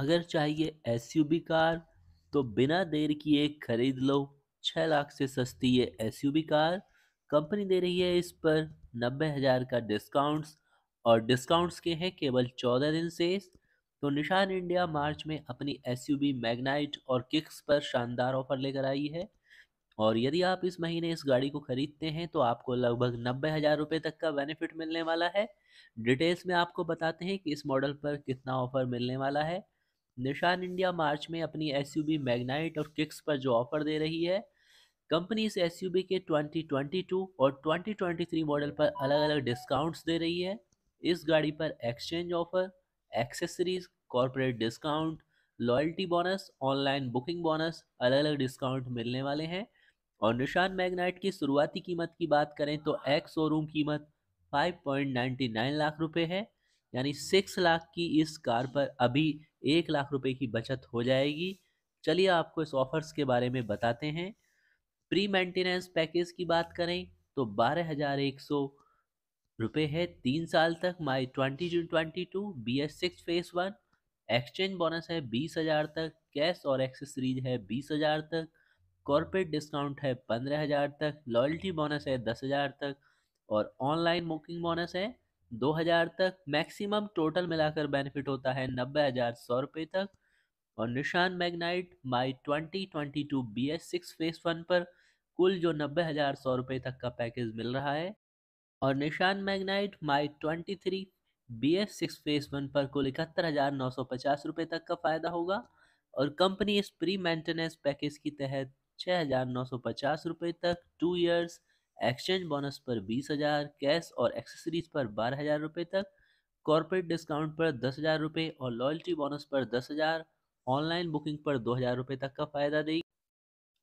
अगर चाहिए SUV car तो बिना देर किए खरीद लो छः लाख से सस्ती ये एसयूवी कार कंपनी दे रही है इस पर नब्बे हज़ार का डिस्काउंट्स और डिस्काउंट्स के हैं केवल चौदह दिन से तो निशान इंडिया मार्च में अपनी एस यू मैग्नाइट और किक्स पर शानदार ऑफर लेकर आई है और यदि आप इस महीने इस गाड़ी को ख़रीदते हैं तो आपको लगभग नब्बे हज़ार रुपये तक का बेनिफिट मिलने वाला है डिटेल्स में आपको बताते हैं कि इस मॉडल पर कितना ऑफर मिलने वाला है निशान इंडिया मार्च में अपनी एस यू मैग्नाइट और किक्स पर जो ऑफर दे रही है कंपनी इस एस के 2022 और 2023 मॉडल पर अलग अलग डिस्काउंट्स दे रही है इस गाड़ी पर exchange offer accessories corporate discount loyalty bonus online booking bonus अलग अलग डिस्काउंट मिलने वाले हैं और निशान मैग्नाइट की शुरुआती कीमत की बात करें तो एक्स शोरूम कीमत 5.99 लाख रुपए है यानी 6 लाख की इस कार पर अभी एक लाख रुपए की बचत हो जाएगी चलिए आपको इस ऑफर्स के बारे में बताते हैं प्री मेंटेनेंस पैकेज की बात करें तो बारह हज़ार एक सौ रुपये है तीन साल तक my twenty June twenty two B S six phase one exchange bonus है बीस हज़ार तक कैश और एक्सेसरीज है बीस हज़ार तक कॉरपोरेट डिस्काउंट है पंद्रह हज़ार तक लॉयल्टी बोनस है दस हज़ार तक और ऑनलाइन बुकिंग बोनस है 2000 तक मैक्सिमम टोटल मिलाकर बेनिफिट होता है नब्बे हज़ार सौ रुपये तक और Nissan Magnite my twenty twenty two B S six phase one पर कुल जो नब्बे हज़ार सौ रुपये तक का पैकेज मिल रहा है और Nissan Magnite my twenty three B S six phase one पर कुल इकहत्तर हज़ार नौ सौ पचास रुपये तक का फ़ायदा होगा और कंपनी इस प्री मेंटेनेंस पैकेज के तहत छः हज़ार नौ सौ पचास रुपये तक टू ईयर्स एक्सचेंज बोनस पर बीस हज़ार कैश और एक्सेसरीज पर बारह हज़ार रुपये तक कॉरपोरेट डिस्काउंट पर दस हज़ार रुपये और लॉयल्टी बोनस पर दस हज़ार ऑनलाइन बुकिंग पर दो हज़ार रुपये तक का फ़ायदा देगी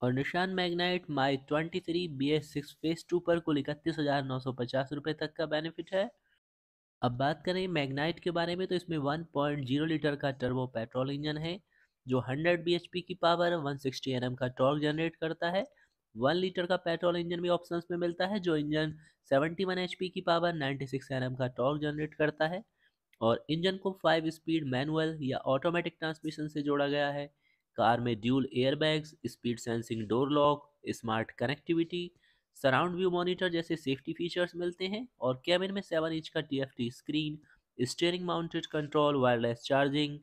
और Nissan Magnite my twenty three B S six phase two पर कुल इकतीस हज़ार नौ सौ पचास रुपये तक का बेनिफिट है अब बात करें मैग्नाइट के बारे में तो इसमें वन पॉइंट जीरो लीटर का टर्बो पेट्रोल इंजन है जो हंड्रेड बी एच पी की power one sixty N M का टॉर्क जनरेट करता है वन लीटर का पेट्रोल इंजन भी ऑप्शंस में मिलता है जो इंजन सेवेंटी वन एच की पावर 96 एनएम का टॉर्क जनरेट करता है और इंजन को फाइव स्पीड मैनुअल या ऑटोमेटिक ट्रांसमिशन से जोड़ा गया है कार में dual airbags speed sensing door lock smart connectivity surround view monitor जैसे सेफ्टी फीचर्स मिलते हैं और कैबिन में सेवन इंच का T screen steering mounted control wireless charging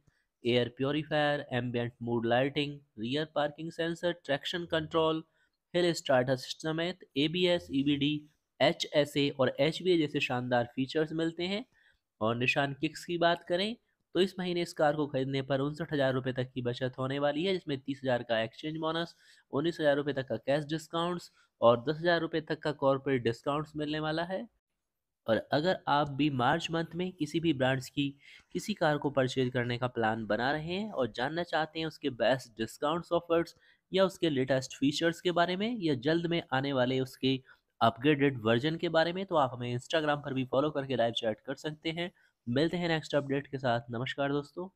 air purifier ambient mood lighting rear parking sensor traction control hill starter समेत A B S E B D H S A और H B ए जैसे शानदार features मिलते हैं और निशान kicks की बात करें तो इस महीने इस कार को खरीदने पर उनसठ हज़ार रुपये तक की बचत होने वाली है जिसमें तीस हज़ार का एक्सचेंज बोनस उन्नीस हज़ार रुपये तक का कैश डिस्काउंट्स और दस हज़ार रुपये तक का कॉरपोरेट डिस्काउंट्स मिलने वाला है और अगर आप भी मार्च मंथ में किसी भी ब्रांड्स की किसी कार को परचेज करने का प्लान बना रहे हैं और जानना चाहते हैं उसके बेस्ट डिस्काउंट्स ऑफर्स या उसके लेटेस्ट फीचर्स के बारे में या जल्द में आने वाले उसके अपग्रेडेड वर्जन के बारे में तो आप हमें इंस्टाग्राम पर भी फॉलो करके लाइव चैट कर सकते हैं मिलते हैं नेक्स्ट अपडेट के साथ नमस्कार दोस्तों